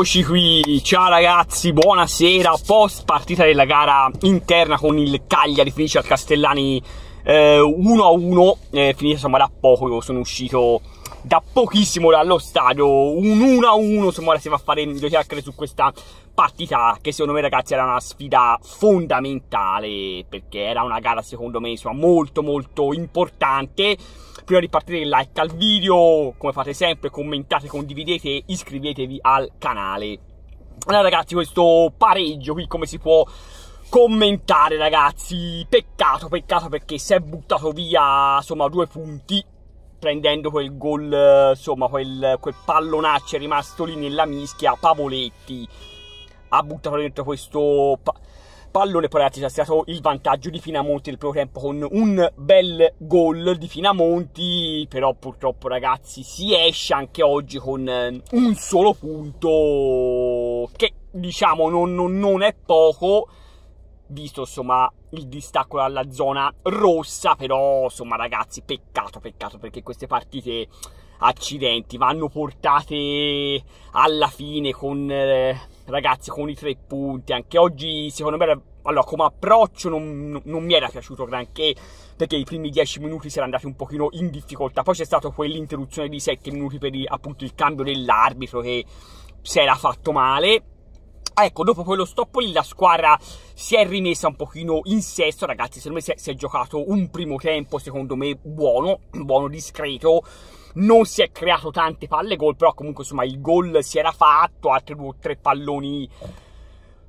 Eccoci qui, ciao ragazzi, buonasera, post partita della gara interna con il Cagliari, finisce al Castellani eh, 1 a 1 eh, finito insomma da poco io sono uscito da pochissimo dallo stadio un 1 a 1 insomma ora si va a fare due chiacchiere su questa partita che secondo me ragazzi era una sfida fondamentale perché era una gara secondo me insomma molto molto importante prima di partire like al video come fate sempre commentate condividete iscrivetevi al canale allora ragazzi questo pareggio qui come si può commentare ragazzi peccato peccato perché si è buttato via insomma due punti prendendo quel gol insomma quel, quel pallonaccio è rimasto lì nella mischia Pavoletti ha buttato dentro questo pa pallone poi ragazzi c'è stato il vantaggio di Finamonti nel primo tempo con un bel gol di Finamonti però purtroppo ragazzi si esce anche oggi con eh, un solo punto che diciamo non, non, non è poco visto insomma il distacco dalla zona rossa, però insomma ragazzi peccato, peccato perché queste partite accidenti vanno portate alla fine con eh, ragazzi con i tre punti, anche oggi secondo me allora come approccio non, non, mi era piaciuto granché perché i primi dieci minuti si era andati un pochino in difficoltà, poi c'è stata quell'interruzione di sette minuti per appunto il cambio dell'arbitro che si era fatto male Ah, ecco, dopo quello stop lì la squadra si è rimessa un pochino in sesto, ragazzi, secondo me si è, si è giocato un primo tempo, secondo me, buono, buono, discreto non si è creato tante palle gol, però comunque insomma il gol si era fatto, altri due o tre palloni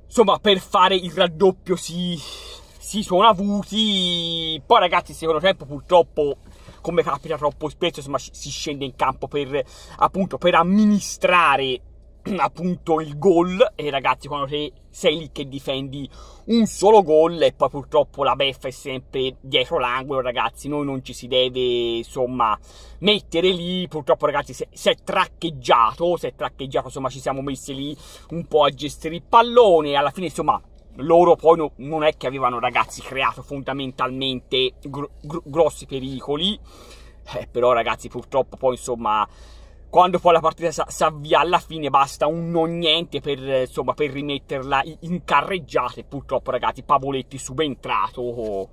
insomma per fare il raddoppio si, si sono avuti, poi ragazzi il secondo tempo purtroppo come capita troppo spesso insomma si scende in campo per appunto per amministrare appunto il gol e ragazzi quando sei, sei lì che difendi un solo gol e poi purtroppo la beffa è sempre dietro l'angolo ragazzi noi non ci si deve insomma mettere lì purtroppo ragazzi si è traccheggiato si è traccheggiato insomma ci siamo messi lì un po' a gestire il pallone alla fine insomma loro poi no, non è che avevano ragazzi creato fondamentalmente gr gr grossi pericoli eh, però ragazzi purtroppo poi insomma quando poi la partita si avvia alla fine basta un non niente per, insomma, per rimetterla in carreggiata e purtroppo ragazzi Pavoletti subentrato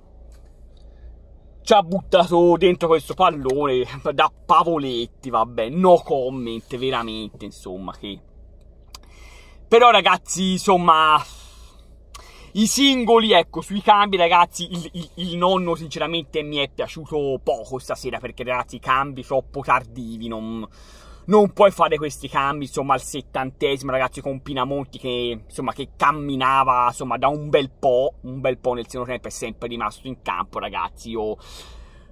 ci ha buttato dentro questo pallone da Pavoletti vabbè no comment veramente insomma che però ragazzi insomma i singoli, ecco, sui cambi, ragazzi, il, il, il, nonno sinceramente mi è piaciuto poco stasera perché, ragazzi, i cambi troppo tardivi, non, non puoi fare questi cambi, insomma, al settantesimo, ragazzi, con Pinamonti che, insomma, che camminava, insomma, da un bel po', un bel po' nel secondo tempo è sempre rimasto in campo, ragazzi, io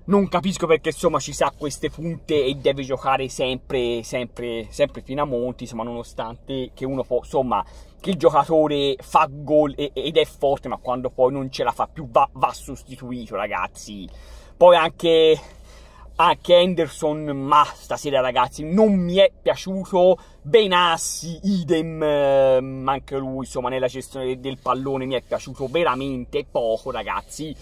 non capisco perché, insomma, ci sa queste punte e deve giocare sempre, sempre, sempre Pinamonti, insomma, nonostante che uno può, insomma, che il giocatore fa gol ed è forte, ma quando poi non ce la fa più va, va sostituito, ragazzi. Poi anche anche ah, Henderson, ma stasera ragazzi non mi è piaciuto, Benassi, idem, ehm, anche lui insomma nella gestione del pallone mi è piaciuto veramente poco ragazzi.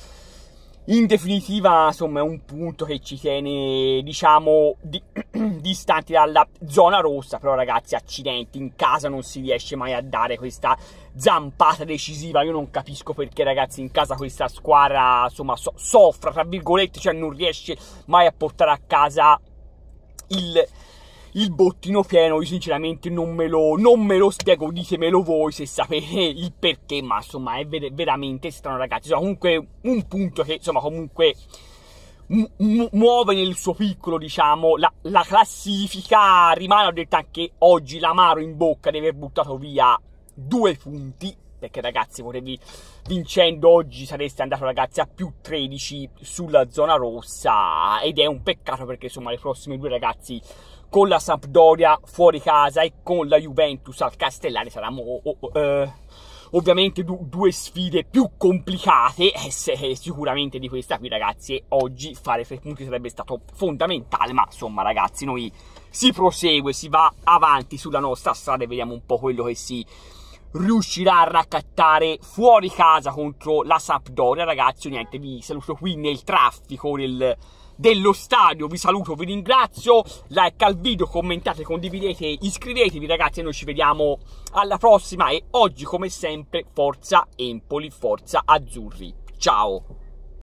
In definitiva insomma è un punto che ci tiene diciamo di distanti dalla zona rossa, però ragazzi accidenti, in casa non si riesce mai a dare questa zampata decisiva, io non capisco perché ragazzi in casa questa squadra insomma so soffra, tra virgolette, cioè non riesce mai a portare a casa il il bottino pieno io sinceramente non me, lo, non me lo, spiego ditemelo voi se sapete il perché ma insomma è ver veramente strano ragazzi insomma, comunque un punto che insomma comunque mu- muove nel suo piccolo, diciamo, la, la classifica. Rimane, ho detto anche oggi, l'amaro in bocca di aver buttato via due punti. Perché ragazzi, potevi vincendo oggi sareste andato ragazzi a più 13 sulla zona rossa. Ed è un peccato perché insomma le prossime due ragazzi con la Sampdoria fuori casa e con la Juventus al Castellare saranno. Oh, oh, eh, ovviamente du- due sfide più complicate, eh, eh sicuramente di questa qui ragazzi, oggi fare tre punti sarebbe stato fondamentale, ma insomma ragazzi noi si prosegue, si va avanti sulla nostra strada e vediamo un po' quello che si riuscirà a raccattare fuori casa contro la Sampdoria ragazzi, niente, vi saluto qui nel traffico, nel dello stadio. Vi saluto, vi ringrazio. Like al video, commentate, condividete, iscrivetevi ragazzi e noi ci vediamo alla prossima. E oggi come sempre, forza Empoli, forza Azzurri. Ciao!